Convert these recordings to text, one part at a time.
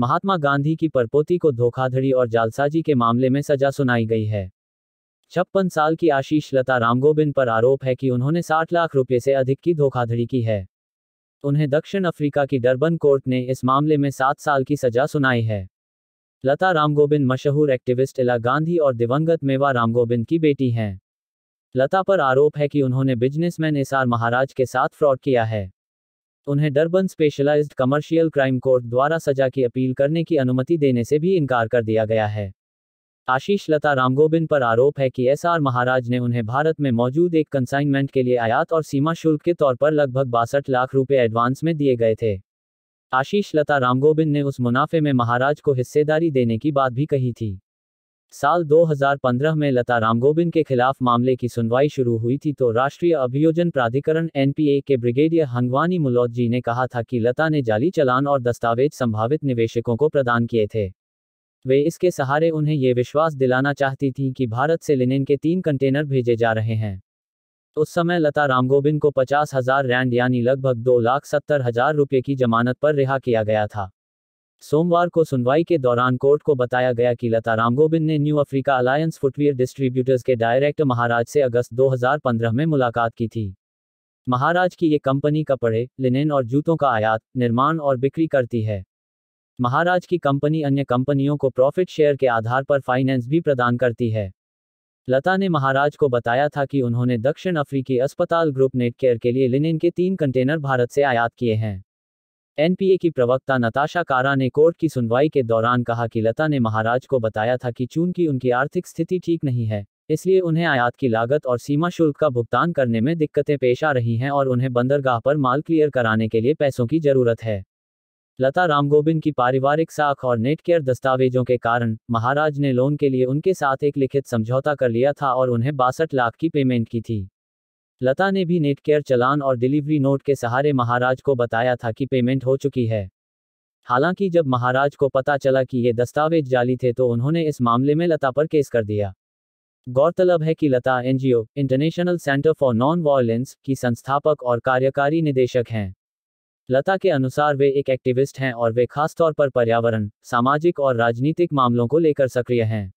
महात्मा गांधी की परपोती को धोखाधड़ी और जालसाजी के मामले में सजा सुनाई गई है छप्पन साल की आशीष लता रामगोबिंद पर आरोप है कि उन्होंने 60 लाख रुपए से अधिक की धोखाधड़ी की है उन्हें दक्षिण अफ्रीका की डरबन कोर्ट ने इस मामले में सात साल की सजा सुनाई है लता रामगोबिंद मशहूर एक्टिविस्ट इला गांधी और दिवंगत मेवा रामगोबिंद की बेटी हैं लता पर आरोप है कि उन्होंने बिजनेसमैन एसआर महाराज के साथ फ्रॉड किया है उन्हें Durban specialised commercial crime court द्वारा सजा की अपील करने की अनुमति देने से भी इनकार कर दिया गया है आशीष लता रामगोबिन पर आरोप है कि एसआर महाराज ने उन्हें भारत में मौजूद एक कंसाइनमेंट के लिए आयात और सीमा शुल्क के तौर पर लगभग बासठ लाख रुपए एडवांस में दिए गए थे आशीष लता रामगोबिन ने उस मुनाफे में महाराज को हिस्सेदारी देने की बात भी कही थी साल 2015 में लता रामगोबिन के खिलाफ मामले की सुनवाई शुरू हुई थी तो राष्ट्रीय अभियोजन प्राधिकरण एन के ब्रिगेडियर हंगवानी मुलौद जी ने कहा था कि लता ने जाली चलान और दस्तावेज संभावित निवेशकों को प्रदान किए थे वे इसके सहारे उन्हें ये विश्वास दिलाना चाहती थीं कि भारत से लिनिन के तीन कंटेनर भेजे जा रहे हैं उस समय लता रामगोबिन को पचास हजार रैंड यानी लगभग दो लाख सत्तर हजार रुपये की जमानत पर रिहा किया गया था सोमवार को सुनवाई के दौरान कोर्ट को बताया गया कि लता रामगोबिंद ने new Africa alliance footwear distributors के डायरेक्टर महाराज से अगस्त 2015 में मुलाकात की थी महाराज की ये कंपनी कपड़े लिनेन और जूतों का आयात निर्माण और बिक्री करती है महाराज की कंपनी अन्य कंपनियों को प्रॉफिट शेयर के आधार पर फाइनेंस भी प्रदान करती है लता ने महाराज को बताया था कि उन्होंने दक्षिण अफ्रीकी अस्पताल ग्रुप नेटकेयर के लिए लिनेन के तीन कंटेनर भारत से आयात किए हैं एनपीए की प्रवक्ता नताशा कारा ने कोर्ट की सुनवाई के दौरान कहा कि लता ने महाराज को बताया था कि चूंकि उनकी आर्थिक स्थिति ठीक नहीं है इसलिए उन्हें आयात की लागत और सीमा शुल्क का भुगतान करने में दिक्कतें पेश आ रही हैं और उन्हें बंदरगाह पर माल क्लियर कराने के लिए पैसों की जरूरत है लता रामगोबिन की पारिवारिक साख और नेट केयर दस्तावेजों के कारण महाराज ने लोन के लिए उनके साथ एक लिखित समझौता कर लिया था और उन्हें बासठ लाख की पेमेंट की थी लता ने भी नेट केयर चलान और डिलीवरी नोट के सहारे महाराज को बताया था कि पेमेंट हो चुकी है हालांकि जब महाराज को पता चला कि ये दस्तावेज जाली थे तो उन्होंने इस मामले में लता पर केस कर दिया गौरतलब है कि Lata NGO International Centre for Non Violence की संस्थापक और कार्यकारी निदेशक हैं लता के अनुसार वे एक एक्टिविस्ट हैं और वे खासतौर पर पर्यावरण सामाजिक और राजनीतिक मामलों को लेकर सक्रिय हैं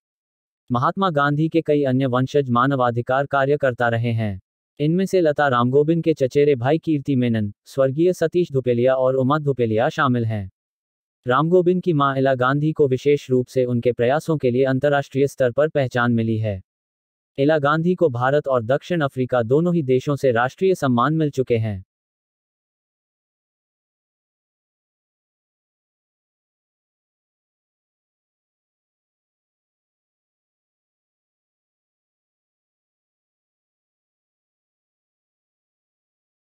महात्मा गांधी के कई अन्य वंशज मानवाधिकार कार्यकर्ता रहे हैं इनमें से लता रामगोबिन के चचेरे भाई कीर्ति मेनन स्वर्गीय सतीश धुपेलिया और उमा धुपेलिया शामिल हैं रामगोबिन की मां इला गांधी को विशेष रूप से उनके प्रयासों के लिए अंतर्राष्ट्रीय स्तर पर पहचान मिली है इला गांधी को भारत और दक्षिण अफ्रीका दोनों ही देशों से राष्ट्रीय सम्मान मिल चुके हैं